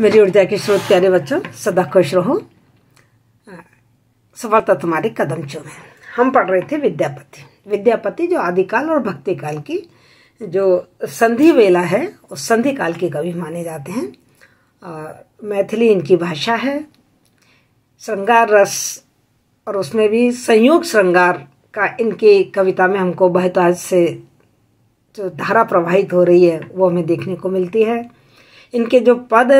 मेरी ऊर्जा के स्रोत प्यारे बच्चों सदा खुश रहो सफलता तुम्हारे कदम चूमे हम पढ़ रहे थे विद्यापति विद्यापति जो आदिकाल और भक्ति काल की जो संधि वेला है उस संधि काल के कवि माने जाते हैं और मैथिली इनकी भाषा है श्रृंगार रस और उसमें भी संयोग श्रृंगार का इनकी कविता में हमको बहुत आज से जो धारा प्रवाहित हो रही है वो हमें देखने को मिलती है इनके जो पद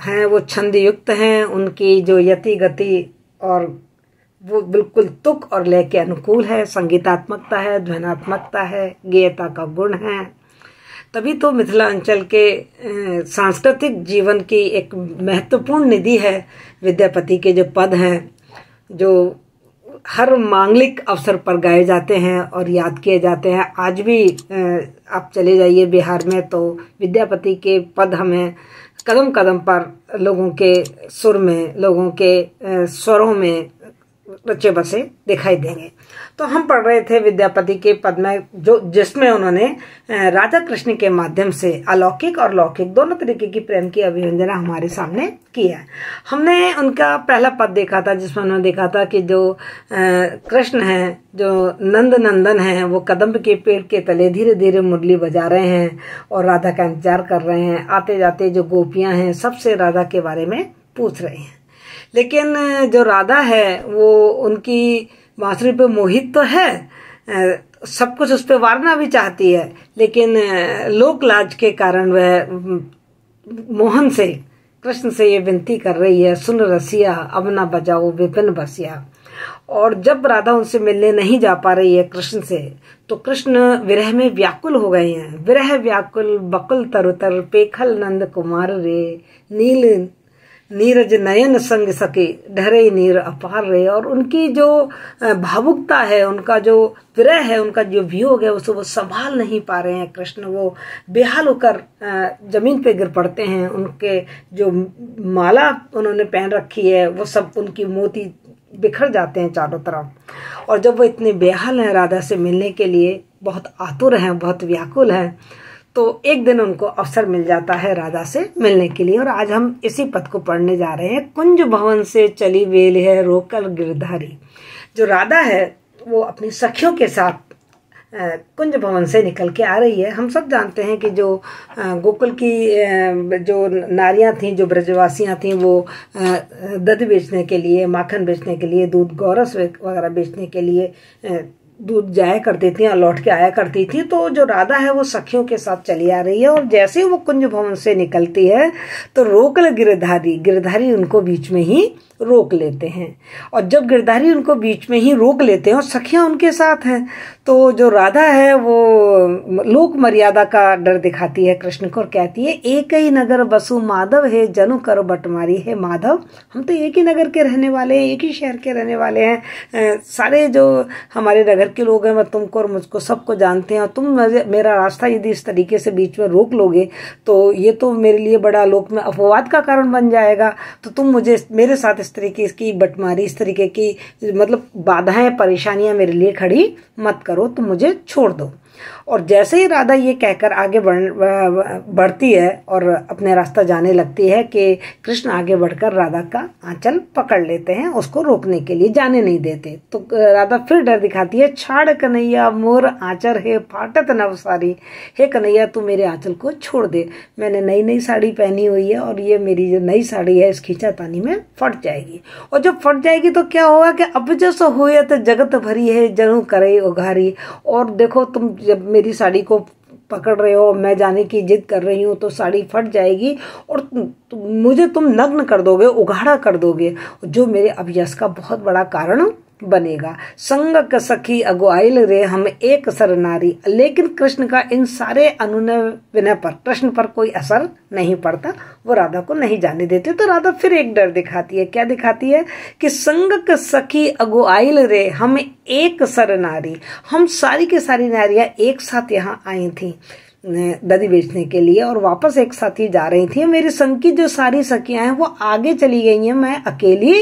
हैं वो छंद युक्त हैं उनकी जो यति गति और वो बिल्कुल तुक और लय के अनुकूल है संगीतात्मकता है ध्वनात्मकता है गेयता का गुण है तभी तो मिथिलांचल के सांस्कृतिक जीवन की एक महत्वपूर्ण निधि है विद्यापति के जो पद हैं जो हर मांगलिक अवसर पर गाए जाते हैं और याद किए जाते हैं आज भी आप चले जाइए बिहार में तो विद्यापति के पद हमें कदम कदम पर लोगों के सुर में लोगों के स्वरों में बच्चे बसे दिखाई देंगे तो हम पढ़ रहे थे विद्यापति के पद में जो जिसमें उन्होंने राधा कृष्ण के माध्यम से अलौकिक और लौकिक दोनों तरीके की प्रेम की अभिव्यंजना हमारे सामने की है हमने उनका पहला पद देखा था जिसमें उन्होंने देखा था कि जो कृष्ण है जो नंद नंदन है वो कदम्ब के पेड़ के तले धीरे धीरे मुरली बजा रहे हैं और राधा का इंतजार कर रहे हैं आते जाते जो गोपियां हैं सबसे राधा के बारे में पूछ रहे हैं लेकिन जो राधा है वो उनकी बांसुरी पे मोहित तो है सब कुछ उस पर वारना भी चाहती है लेकिन लोक लाज के कारण वह मोहन से कृष्ण से ये विनती कर रही है सुन रसिया अब ना बजाओ विपिन बसिया और जब राधा उनसे मिलने नहीं जा पा रही है कृष्ण से तो कृष्ण विरह में व्याकुल हो गए हैं विरह व्याकुल बकुल तरुतर पेखल नंद कुमार रे नील नीरज नयन संग सके ढरे नीर अपार रहे और उनकी जो भावुकता है उनका जो विरह है उनका जो वियोग है उसे वो संभाल नहीं पा रहे हैं कृष्ण वो बेहाल होकर जमीन पे गिर पड़ते हैं उनके जो माला उन्होंने पहन रखी है वो सब उनकी मोती बिखर जाते हैं चारों तरफ और जब वो इतने बेहाल हैं राधा से मिलने के लिए बहुत आतुर हैं बहुत व्याकुल हैं तो एक दिन उनको अवसर मिल जाता है राधा से मिलने के लिए और आज हम इसी पद को पढ़ने जा रहे हैं कुंज भवन से चली वेल है रोकल गिरधारी जो राधा है वो अपनी सखियों के साथ कुंज भवन से निकल के आ रही है हम सब जानते हैं कि जो गोकुल की जो नारियां थीं जो ब्रजवासियां थीं वो दध बेचने के लिए माखन बेचने के लिए दूध गौरस वगैरह बेचने के लिए दूध जाया करती थी लौट के आया करती थी तो जो राधा है वो सखियों के साथ चली आ रही है और जैसे ही वो कुंज भवन से निकलती है तो रोकल गिरधारी गिरधारी उनको बीच में ही रोक लेते हैं और जब गिरधारी उनको बीच में ही रोक लेते हैं और सखियाँ उनके साथ हैं तो जो राधा है वो लोक मर्यादा का डर दिखाती है कृष्ण को और कहती है एक ही नगर बसु माधव है जनु कर बटमारी है माधव हम तो एक ही नगर के रहने वाले हैं एक ही शहर के रहने वाले हैं सारे जो हमारे नगर के लोग हैं वह तुमको और मुझको सबको जानते हैं और तुम मेरा रास्ता यदि इस तरीके से बीच में रोक लोगे तो ये तो मेरे लिए बड़ा लोक में अपवाद का कारण बन जाएगा तो तुम मुझे मेरे साथ इस इस तरीके की बटमारी इस तरीके की मतलब बाधाएं परेशानियां मेरे लिए खड़ी मत करो तुम मुझे छोड़ दो और जैसे ही राधा ये कहकर आगे बढ़ बढ़ती है और अपने रास्ता जाने लगती है कि कृष्ण आगे बढ़कर राधा का आंचल पकड़ लेते हैं उसको रोकने के लिए जाने नहीं देते तो राधा फिर डर दिखाती है छाड़ कन्हैया मोर आंचर है फाटत नवसारी हे कन्हैया तू मेरे आंचल को छोड़ दे मैंने नई नई साड़ी पहनी हुई है और ये मेरी जो नई साड़ी है इस तानी में फट जाए जाएगी और जब फट जाएगी तो क्या होगा कि अब सो हुए तो जगत भरी है जरूर करे उघारी और देखो तुम जब मेरी साड़ी को पकड़ रहे हो मैं जाने की जिद कर रही हूँ तो साड़ी फट जाएगी और मुझे तुम नग्न कर दोगे उघाड़ा कर दोगे जो मेरे अभ्यास का बहुत बड़ा कारण बनेगा संग सखी अगुआल रे हम एक सर नारी लेकिन कृष्ण का इन सारे अनुनय विनय पर कृष्ण पर कोई असर नहीं पड़ता वो राधा को नहीं जाने देते तो राधा फिर एक डर दिखाती है क्या दिखाती है कि संग सखी अगुआल रे हम एक सर नारी हम सारी के सारी नारियां एक साथ यहाँ आई थी दधी बेचने के लिए और वापस एक साथ ही जा रही थी मेरी संग की जो सारी सखियां हैं वो आगे चली गई हैं मैं अकेली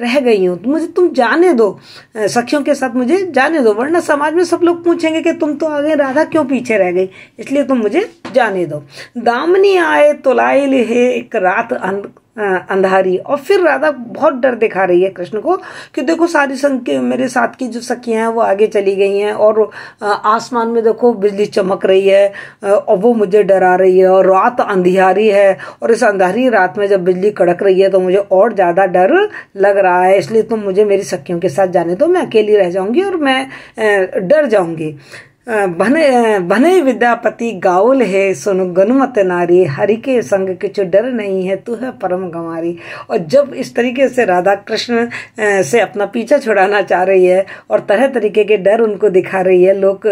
रह गई हूँ तो मुझे तुम जाने दो सखियों के साथ मुझे जाने दो वरना समाज में सब लोग पूछेंगे कि तुम तो आगे राधा क्यों पीछे रह गई इसलिए तुम मुझे जाने दो दामनी आए तो लाई लिहे एक रात अंधारी और फिर राधा बहुत डर दिखा रही है कृष्ण को कि देखो सारी संख्या मेरे साथ की जो सखियां हैं वो आगे चली गई हैं और आसमान में देखो बिजली चमक रही है और वो मुझे डरा रही है और रात अंधियारी है और इस अंधारी रात में जब बिजली कड़क रही है तो मुझे और ज़्यादा डर लग रहा है इसलिए तुम मुझे मेरी सखियों के साथ जाने दो मैं अकेली रह जाऊंगी और मैं डर जाऊंगी भने भने विद्यापति गाउल है सुन गनुमत नारी हरि के संग किचु डर नहीं है तू है परम गंवारी और जब इस तरीके से राधा कृष्ण से अपना पीछा छुड़ाना चाह रही है और तरह तरीके के डर उनको दिखा रही है लोक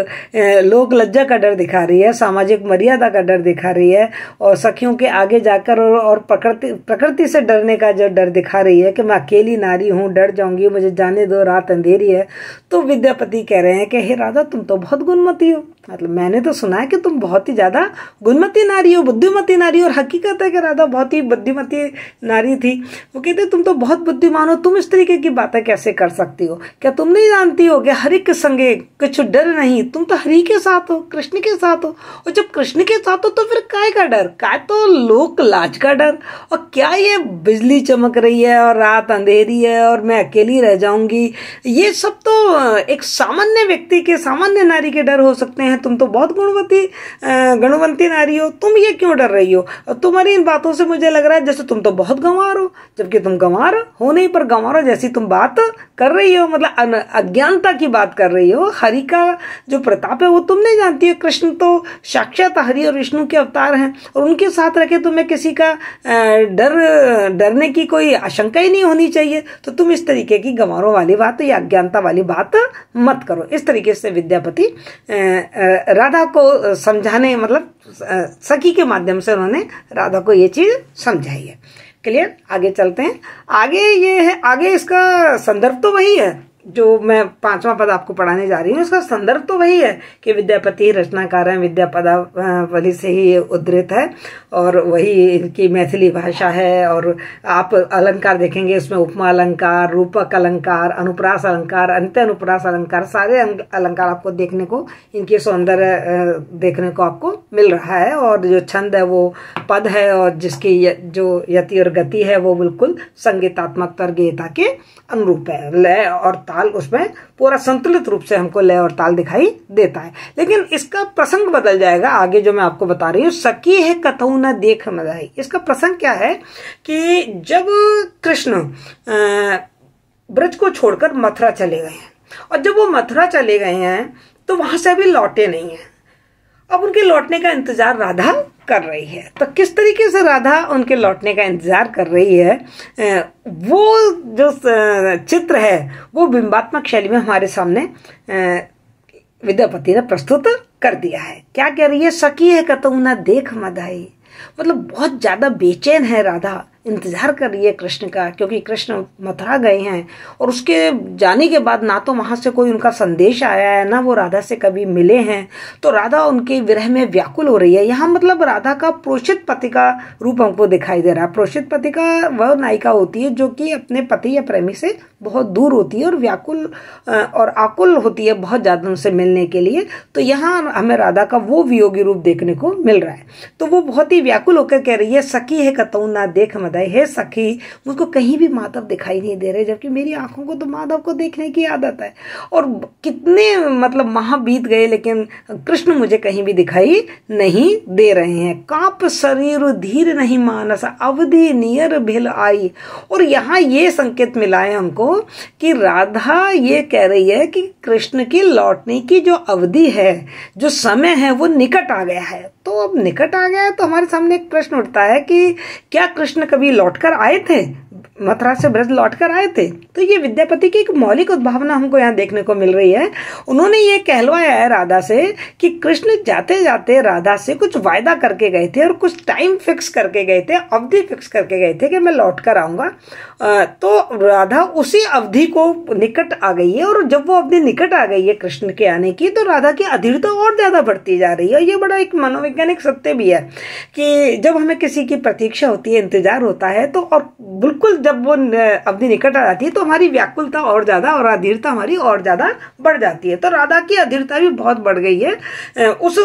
लोक लज्जा का डर दिखा रही है सामाजिक मर्यादा का डर दिखा रही है और सखियों के आगे जाकर और, और प्रकृति प्रकृति से डरने का जो डर दिखा रही है कि मैं अकेली नारी हूँ डर जाऊंगी मुझे जाने दो रात अंधेरी है तो विद्यापति कह रहे हैं कि हे राधा तुम तो बहुत गुण मत हो मतलब मैंने तो सुना है कि तुम बहुत ही ज़्यादा गुणमती नारी हो बुद्धिमती नारी और हकीकत है कि राधा बहुत ही बुद्धिमती नारी थी वो कहते तुम तो बहुत बुद्धिमान हो तुम इस तरीके की बातें कैसे कर सकती हो क्या तुम नहीं जानती हो कि हरि के संगे कुछ डर नहीं तुम तो हरि के साथ हो कृष्ण के साथ हो और जब कृष्ण के साथ हो तो फिर काय का डर काय तो लोक लाज का डर और क्या ये बिजली चमक रही है और रात अंधेरी है और मैं अकेली रह जाऊंगी ये सब तो एक सामान्य व्यक्ति के सामान्य नारी के डर हो सकते हैं हैं तुम तो बहुत गुणवती गुणवंती नारी हो तुम ये क्यों डर रही हो तुम्हारी इन बातों से मुझे लग रहा है जैसे तुम तो बहुत गंवार हो जबकि तुम गंवार हो नहीं पर गंवार हो जैसी तुम बात कर रही हो मतलब अज्ञानता की बात कर रही हो हरि का जो प्रताप है वो तुम नहीं जानती हो कृष्ण तो साक्षात हरि और विष्णु के अवतार हैं और उनके साथ रखे तुम्हें किसी का डर डरने की कोई आशंका ही नहीं होनी चाहिए तो तुम इस तरीके की गंवारों वाली बात या अज्ञानता वाली बात मत करो इस तरीके से विद्यापति राधा को समझाने मतलब सखी के माध्यम से उन्होंने राधा को ये चीज़ समझाई है क्लियर आगे चलते हैं आगे ये है आगे इसका संदर्भ तो वही है जो मैं पांचवा पद आपको पढ़ाने जा रही हूँ उसका संदर्भ तो वही है कि विद्यापति रचनाकार हैं विद्यापदावली से ही उद्धृत है और वही इनकी मैथिली भाषा है और आप अलंकार देखेंगे इसमें उपमा अलंकार रूपक अलंकार अनुप्रास अलंकार अंत्य अनुप्रास अलंकार सारे अलंकार आपको देखने को इनके सौंदर्य देखने को आपको मिल रहा है और जो छंद है वो पद है और जिसकी जो यति और गति है वो बिल्कुल संगीतात्मक तर्गीयता के अनुरूप है लय और ता ताल उसमें पूरा संतुलित रूप से हमको लय और ताल दिखाई देता है लेकिन इसका प्रसंग बदल जाएगा आगे जो मैं आपको बता रही हूँ सकी है कथऊ न देख मदाई इसका प्रसंग क्या है कि जब कृष्ण ब्रज को छोड़कर मथुरा चले गए हैं और जब वो मथुरा चले गए हैं तो वहां से अभी लौटे नहीं हैं अब उनके लौटने का इंतजार राधा कर रही है तो किस तरीके से राधा उनके लौटने का इंतजार कर रही है वो जो चित्र है वो बिंबात्मक शैली में हमारे सामने विद्यापति ने प्रस्तुत कर दिया है क्या कह रही है सखी है कतुना ना देख मदाई मतलब बहुत ज़्यादा बेचैन है राधा इंतज़ार कर रही है कृष्ण का क्योंकि कृष्ण मथुरा गए हैं और उसके जाने के बाद ना तो वहाँ से कोई उनका संदेश आया है ना वो राधा से कभी मिले हैं तो राधा उनके विरह में व्याकुल हो रही है यहाँ मतलब राधा का प्रोषित पति का रूप हमको दिखाई दे रहा है प्रोषित पति का वह नायिका होती है जो कि अपने पति या प्रेमी से बहुत दूर होती है और व्याकुल और आकुल होती है बहुत ज़्यादा उनसे मिलने के लिए तो यहाँ हमें राधा का वो वियोगी रूप देखने को मिल रहा है तो वो बहुत ही व्याकुल होकर कह रही है सखी है कतऊ ना देख मदाई है सखी मुझको कहीं भी माधव दिखाई नहीं दे रहे जबकि मेरी आंखों को तो माधव को देखने की आदत है और कितने मतलब माह बीत गए लेकिन कृष्ण मुझे कहीं भी दिखाई नहीं दे रहे हैं काप शरीर धीर नहीं मानस अवधि नियर भिल आई और यहाँ ये संकेत मिला है हमको कि राधा ये कह रही है कि कृष्ण की लौटने की जो अवधि है जो समय है वो निकट आ गया है तो अब निकट आ गया है तो हमारे सामने एक प्रश्न उठता है कि क्या कृष्ण कभी लौट कर आए थे मथुरा से ब्रज लौट कर आए थे तो ये विद्यापति की एक मौलिक उद्भावना हमको यहाँ देखने को मिल रही है उन्होंने ये कहलवाया है राधा से कि कृष्ण जाते जाते राधा से कुछ वायदा करके गए थे और कुछ टाइम फिक्स करके गए थे अवधि फिक्स करके गए थे कि मैं लौट कर आऊँगा तो राधा उसी अवधि को निकट आ गई है और जब वो अवधि निकट आ गई है कृष्ण के आने की तो राधा की अधीरता और ज़्यादा बढ़ती जा रही है और ये बड़ा एक मनोवैज्ञानिक सत्य भी है कि जब हमें किसी की प्रतीक्षा होती है इंतजार होता है तो और बिल्कुल जब वो अवधि निकट आ जाती है तो हमारी व्याकुलता और ज़्यादा और अधीरता हमारी और ज़्यादा बढ़ जाती है तो राधा की अधीरता भी बहुत बढ़ गई है उस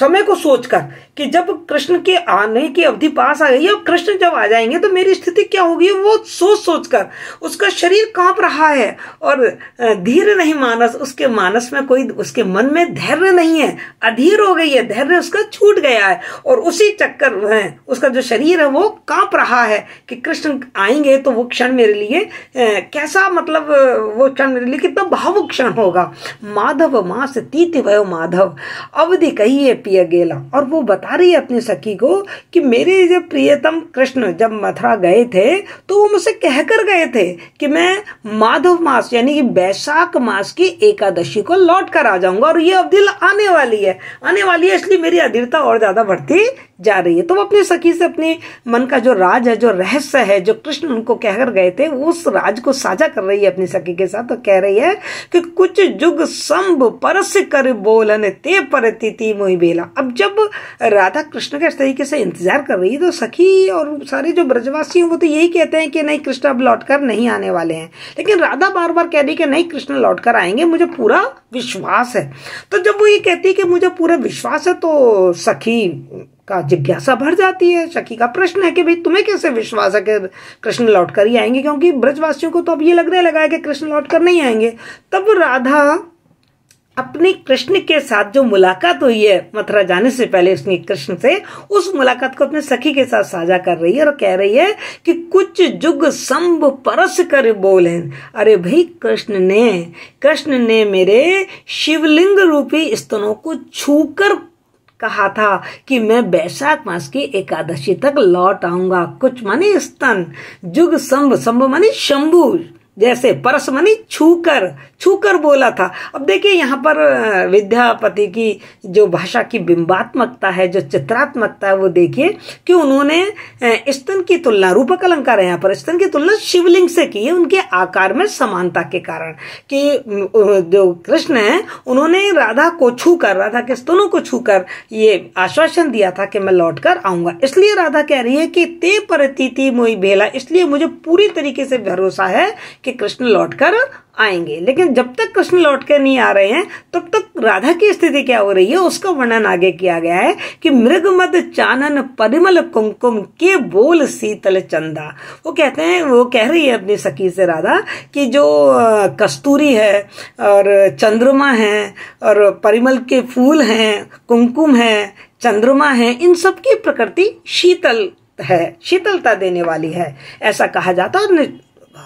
समय को सोचकर कि जब कृष्ण के आने की अवधि पास आ गई है कृष्ण जब आ जाएंगे तो मेरी स्थिति क्या होगी वो सोच सोच कर उसका शरीर कांप रहा है और धीर नहीं मानस उसके मानस में कोई उसके मन में धैर्य नहीं है अधीर हो गई है धैर्य उसका छूट गया है और उसी चक्कर में उसका जो शरीर है वो कांप रहा है कि कृष्ण आएंगे पढ़ेंगे तो वो क्षण मेरे लिए कैसा मतलब वो क्षण मेरे लिए कितना भावुक क्षण होगा माधव मास तीति वयो माधव अवधि कही है पिय गेला और वो बता रही है अपनी सखी को कि मेरे जो प्रियतम कृष्ण जब मथुरा गए थे तो वो मुझसे कहकर गए थे कि मैं माधव मास यानी कि बैसाख मास की एकादशी को लौट कर आ जाऊंगा और ये अवधि आने वाली है आने वाली है इसलिए मेरी अधीरता और ज़्यादा बढ़ती जा रही है तो वो अपने सखी से अपने मन का जो राज है जो रहस्य है जो कृष्ण उनको कहकर गए थे उस राज को साझा कर रही है अपनी सखी के साथ तो कह रही है कि कुछ जुग संभ परस कर बोलन ते परती मोही बेला अब जब राधा कृष्ण का इस तरीके से इंतजार कर रही है तो सखी और सारे जो ब्रजवासी हैं वो तो यही कहते हैं कि नहीं कृष्ण अब लौट कर नहीं आने वाले हैं लेकिन राधा बार बार कह रही कि नहीं कृष्ण लौट कर आएंगे मुझे पूरा विश्वास है तो जब वो ये कहती है कि मुझे पूरा विश्वास है तो सखी का जिज्ञासा भर जाती है शकी का प्रश्न है कि भाई तुम्हें कैसे विश्वास है कि कृष्ण लौट कर ही आएंगे क्योंकि ब्रजवासियों को तो अब ये लगने लगा है कि कृष्ण लौट कर नहीं आएंगे तब राधा अपने कृष्ण के साथ जो मुलाकात हुई है मथुरा जाने से पहले उसने कृष्ण से उस मुलाकात को अपने सखी के साथ साझा कर रही है और कह रही है कि कुछ जुग संभ परस कर बोले अरे भाई कृष्ण ने कृष्ण ने मेरे शिवलिंग रूपी स्तनों को छूकर कहा था कि मैं बैशाख मास की एकादशी तक लौट आऊंगा कुछ माने स्तन जुग संभ संभ माने शंभु जैसे परस मनी छूकर छूकर बोला था अब देखिए यहाँ पर विद्यापति की जो भाषा की बिंबात्मकता है जो चित्रात्मकता है वो देखिए कि उन्होंने स्तन की तुलना रूपक अलंकार है यहाँ पर स्तन की तुलना शिवलिंग से की है उनके आकार में समानता के कारण कि जो कृष्ण है उन्होंने राधा को छू कर राधा के स्तनों को छू कर ये आश्वासन दिया था कि मैं लौट कर आऊंगा इसलिए राधा कह रही है कि ते परती मोई भेला इसलिए मुझे पूरी तरीके से भरोसा है कि कि कृष्ण लौटकर आएंगे लेकिन जब तक कृष्ण लौट कर नहीं आ रहे हैं तब तक, तक राधा की स्थिति क्या हो रही है उसका वर्णन आगे किया गया है कि मृग मद चानन परिमल कुमकुम के बोल शीतल चंदा वो कहते हैं वो कह रही है अपनी सखी से राधा कि जो कस्तूरी है और चंद्रमा है और परिमल के फूल हैं कुमकुम है चंद्रमा है इन सब की प्रकृति शीतल है शीतलता देने वाली है ऐसा कहा जाता है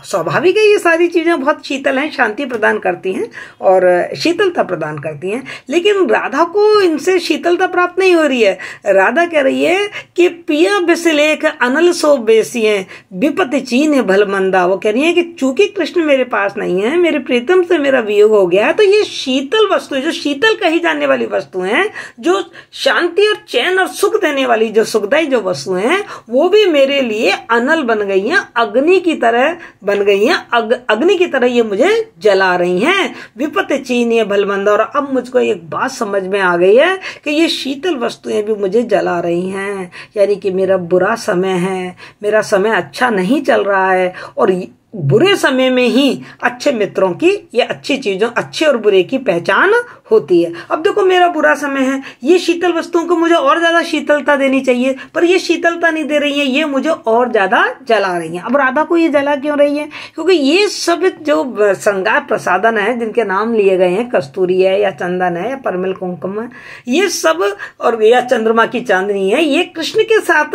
स्वाभाविक है ये सारी चीज़ें बहुत शीतल हैं शांति प्रदान करती हैं और शीतलता प्रदान करती हैं लेकिन राधा को इनसे शीतलता प्राप्त नहीं हो रही है राधा कह रही है कि पिया बिसलेख अनल सो बेसिए विपत चीन भल मंदा वो कह रही है कि चूंकि कृष्ण मेरे पास नहीं है मेरे प्रीतम से मेरा वियोग हो गया है तो ये शीतल वस्तु जो शीतल कही जाने वाली वस्तु है जो शांति और चैन और सुख देने वाली जो सुखदायी जो वस्तुएं हैं वो भी मेरे लिए अनल बन गई हैं अग्नि की तरह बन गई हैं अग, अग्नि की तरह ये मुझे जला रही हैं विपत ये भलमंद और अब मुझको एक बात समझ में आ गई है कि ये शीतल वस्तुएं भी मुझे जला रही हैं यानी कि मेरा बुरा समय है मेरा समय अच्छा नहीं चल रहा है और बुरे समय में ही अच्छे मित्रों की ये अच्छी चीज़ों अच्छे और बुरे की पहचान होती है अब देखो मेरा बुरा समय है ये शीतल वस्तुओं को मुझे और ज़्यादा शीतलता देनी चाहिए पर ये शीतलता नहीं दे रही है ये मुझे और ज़्यादा जला रही है अब राधा को ये जला क्यों रही है क्योंकि ये सब जो श्रृंगार प्रसादन है जिनके नाम लिए गए हैं कस्तूरी है या चंदन है या परमिल कुंकुम है ये सब और या चंद्रमा की चांदनी है ये कृष्ण के साथ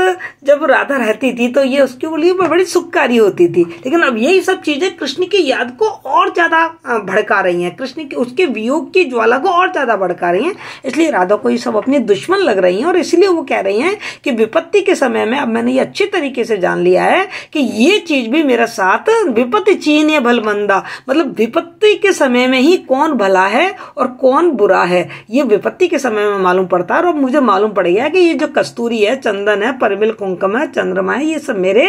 जब राधा रहती थी तो ये उसके लिए बड़ी सुखकारी होती थी लेकिन अब ये यही सब चीजें कृष्ण की याद को और ज्यादा भड़का रही हैं कृष्ण के उसके वियोग की ज्वाला को और ज्यादा भड़का रही हैं इसलिए राधा को ये सब अपने दुश्मन लग रही हैं और इसलिए वो कह रही हैं कि विपत्ति के समय में अब मैंने ये अच्छे तरीके से जान लिया है कि ये चीज भी मेरा साथ विपत्ति चीन या भलमंदा मतलब विपत्ति के समय में ही कौन भला है और कौन बुरा है ये विपत्ति के समय में मालूम पड़ता है और अब मुझे मालूम पड़ गया कि ये जो कस्तूरी है चंदन है परमिल कुंकम है चंद्रमा है ये सब मेरे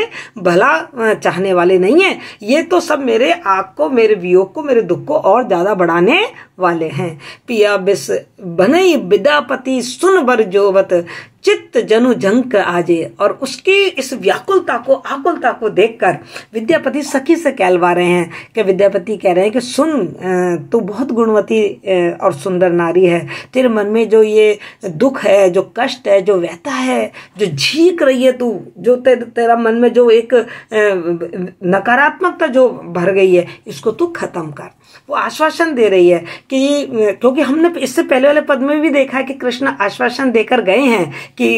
भला चाहने वाले नहीं है ये तो सब मेरे आग को मेरे वियोग को मेरे दुख को और ज्यादा बढ़ाने वाले हैं पिया बिस भनई विद्यापति सुन बर जोवत चित्त जनु जंक आजे और उसकी इस व्याकुलता को आकुलता को देखकर विद्यापति सखी से कहलवा रहे हैं कि विद्यापति कह रहे हैं कि सुन तू बहुत गुणवती और सुंदर नारी है तेरे मन में जो ये दुख है जो कष्ट है जो व्यथा है जो झीक रही है तू जो ते, तेरा मन में जो एक नकारात्मकता जो भर गई है इसको तू खत्म कर वो आश्वासन दे रही है कि क्योंकि हमने इससे पहले वाले पद में भी देखा है कि कृष्ण आश्वासन देकर गए हैं कि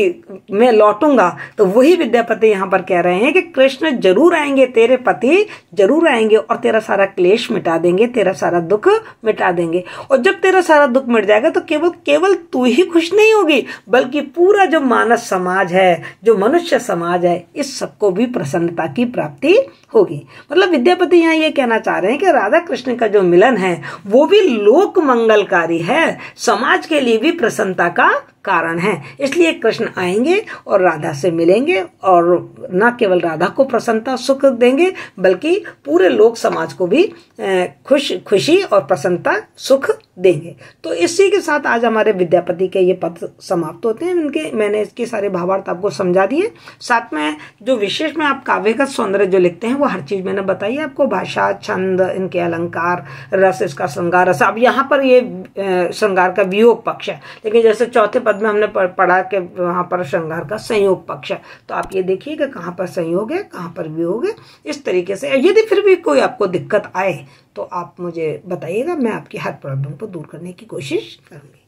मैं लौटूंगा तो वही विद्यापति यहाँ पर कह रहे हैं कि कृष्ण जरूर आएंगे तेरे पति जरूर आएंगे और तेरा सारा क्लेश मिटा देंगे तेरा सारा दुख मिटा देंगे और जब तेरा सारा दुख मिट जाएगा तो केवल केवल तू ही खुश नहीं होगी बल्कि पूरा जो मानस समाज है जो मनुष्य समाज है इस सबको भी प्रसन्नता की प्राप्ति होगी मतलब विद्यापति यहाँ ये कहना चाह रहे हैं कि राधा कृष्ण का जो मिलन है वो भी लोक मंगलकारी है समाज के लिए भी प्रसन्नता का कारण है इसलिए कृष्ण आएंगे और राधा से मिलेंगे और न केवल राधा को प्रसन्नता सुख देंगे बल्कि पूरे लोक समाज को भी खुश खुशी और प्रसन्नता सुख देंगे तो इसी के साथ आज हमारे विद्यापति के ये पद समाप्त होते हैं इनके मैंने इसके सारे भावार्थ आपको समझा दिए साथ में जो विशेष में आप काव्य का सौंदर्य जो लिखते हैं वो हर चीज़ मैंने बताई है आपको भाषा छंद इनके अलंकार रस इसका श्रृंगार रस अब यहाँ पर ये श्रृंगार का वियोग पक्ष है लेकिन जैसे चौथे पद पद में हमने पढ़ा कि वहां पर श्रृंगार का संयोग पक्ष है तो आप ये देखिए कि कहाँ पर संयोग है कहाँ पर वियोग है इस तरीके से यदि फिर भी कोई आपको दिक्कत आए तो आप मुझे बताइएगा मैं आपकी हर प्रॉब्लम को दूर करने की कोशिश करूँगी